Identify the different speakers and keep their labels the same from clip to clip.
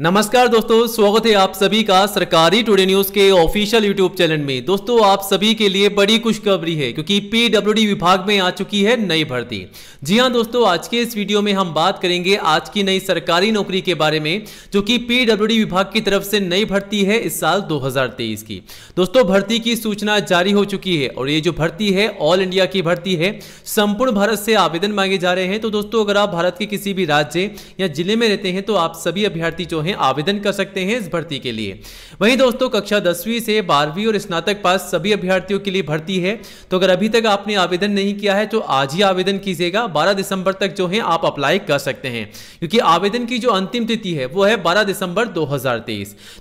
Speaker 1: नमस्कार दोस्तों स्वागत है आप सभी का सरकारी टुडे न्यूज के ऑफिशियल यूट्यूब चैनल में दोस्तों आप सभी के लिए बड़ी खुशखबरी है क्योंकि पीडब्ल्यूडी विभाग में आ चुकी है नई भर्ती जी हां दोस्तों आज के इस वीडियो में हम बात करेंगे आज की नई सरकारी नौकरी के बारे में जो कि पीडब्ल्यूडी विभाग की तरफ से नई भर्ती है इस साल दो की दोस्तों भर्ती की सूचना जारी हो चुकी है और ये जो भर्ती है ऑल इंडिया की भर्ती है संपूर्ण भारत से आवेदन मांगे जा रहे हैं तो दोस्तों अगर आप भारत के किसी भी राज्य या जिले में रहते हैं तो आप सभी अभ्यर्थी जो हैं आवेदन कर सकते हैं इस भर्ती के लिए वहीं दोस्तों कक्षा दसवीं से बारहवीं और स्नातक पास सभी अभ्यर्थियों के लिए भर्ती है तो अगर अभी तक आपने आवेदन नहीं किया है तो आज ही आवेदन कीजिएगा बारह दिसंबर तक जो है आप अप्लाई कर सकते हैं क्योंकि आवेदन की जो अंतिम तिथि है वो है बारह दिसंबर दो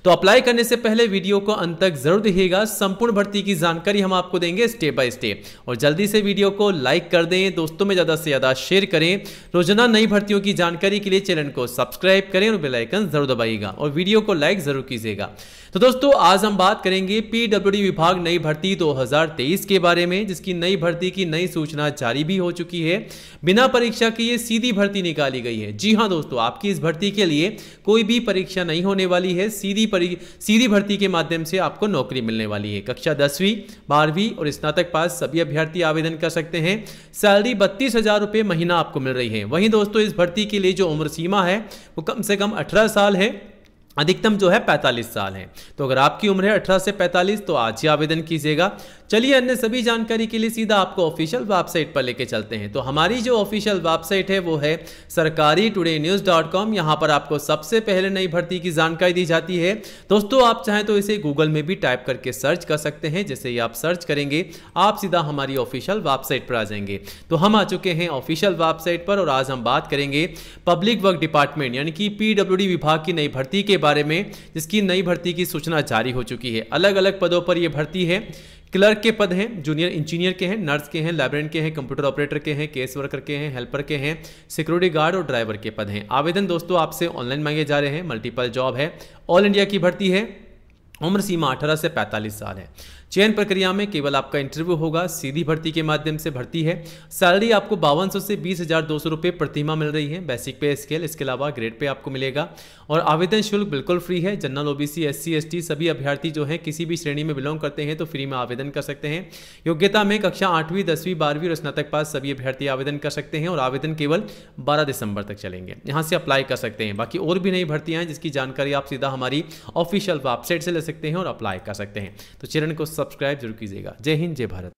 Speaker 1: तो अप्लाई करने से पहले वीडियो को अंत तक जरूर देखिएगा संपूर्ण भर्ती की जानकारी हम आपको देंगे स्टेप बाय स्टेप और जल्दी से वीडियो को लाइक कर दें दोस्तों में ज्यादा से ज्यादा शेयर करें रोजाना नई भर्तियों की जानकारी के लिए चैनल को सब्सक्राइब करें और बेल आइकन जरूर दबाइएगा और वीडियो को लाइक ज़रूर कीजिएगा तो दोस्तों आज हम बात करेंगे पीडब्ल्यूडी विभाग नई भर्ती 2023 के बारे में जिसकी नई भर्ती की नई सूचना जारी भी हो चुकी है बिना परीक्षा के ये सीधी भर्ती निकाली गई है जी हाँ दोस्तों आपकी इस भर्ती के लिए कोई भी परीक्षा नहीं होने वाली है सीधी सीधी भर्ती के माध्यम से आपको नौकरी मिलने वाली है कक्षा दसवीं बारहवीं और स्नातक पास सभी अभ्यर्थी आवेदन कर सकते हैं सैलरी बत्तीस हजार रुपये महीना आपको मिल रही है वहीं दोस्तों इस भर्ती के लिए जो उम्र सीमा है वो कम से कम अठारह साल है है अधिकतम जो है 45 साल है तो अगर आपकी उम्र है 18 से 45 तो आज ही आवेदन कीजिएगा चलिए अन्य सभी जानकारी के लिए सीधा आपको ऑफिशियल वेबसाइट पर लेके चलते हैं तो हमारी जो ऑफिशियल वेबसाइट है वो है सरकारी टुडे न्यूज़ डॉट कॉम यहाँ पर आपको सबसे पहले नई भर्ती की जानकारी दी जाती है दोस्तों आप चाहें तो इसे गूगल में भी टाइप करके सर्च कर सकते हैं जैसे ही आप सर्च करेंगे आप सीधा हमारी ऑफिशियल वेबसाइट पर आ जाएंगे तो हम आ चुके हैं ऑफिशियल वेबसाइट पर और आज हम बात करेंगे पब्लिक वर्क डिपार्टमेंट यानी कि पीडब्ल्यू विभाग की नई भर्ती के बारे में जिसकी नई भर्ती की सूचना जारी हो चुकी है अलग अलग पदों पर यह भर्ती है क्लर्क के पद हैं जूनियर इंजीनियर के हैं नर्स के हैं लाइब्रेरियन के हैं कंप्यूटर ऑपरेटर के हैं केस वर्कर के हैं हेल्पर के हैं सिक्योरिटी गार्ड और ड्राइवर के पद हैं आवेदन दोस्तों आपसे ऑनलाइन मांगे जा रहे हैं मल्टीपल जॉब है ऑल इंडिया की भर्ती है उम्र सीमा अठारह से पैंतालीस साल है चयन प्रक्रिया में केवल आपका इंटरव्यू होगा सीधी भर्ती के माध्यम से भर्ती है सैलरी आपको बावन से बीस हज़ार दो सौ रुपये प्रतिमा मिल रही है बेसिक पे स्केल इसके अलावा ग्रेड पे आपको मिलेगा और आवेदन शुल्क बिल्कुल फ्री है जनरल ओबीसी एससी एसटी सभी अभ्यर्थी जो हैं किसी भी श्रेणी में बिलोंग करते हैं तो फ्री में आवेदन कर सकते हैं योग्यता में कक्षा आठवीं दसवीं बारहवीं और स्नातक पास सभी अभ्यर्थी आवेदन कर सकते हैं और आवेदन केवल बारह दिसंबर तक चलेंगे यहाँ से अप्लाई कर सकते हैं बाकी और भी नई भर्तियां हैं जिसकी जानकारी आप सीधा हमारी ऑफिशियल वेबसाइट से ले सकते सकते हैं और अप्लाई कर सकते हैं तो चैनल को सब्सक्राइब जरूर कीजिएगा जय हिंद जय भारत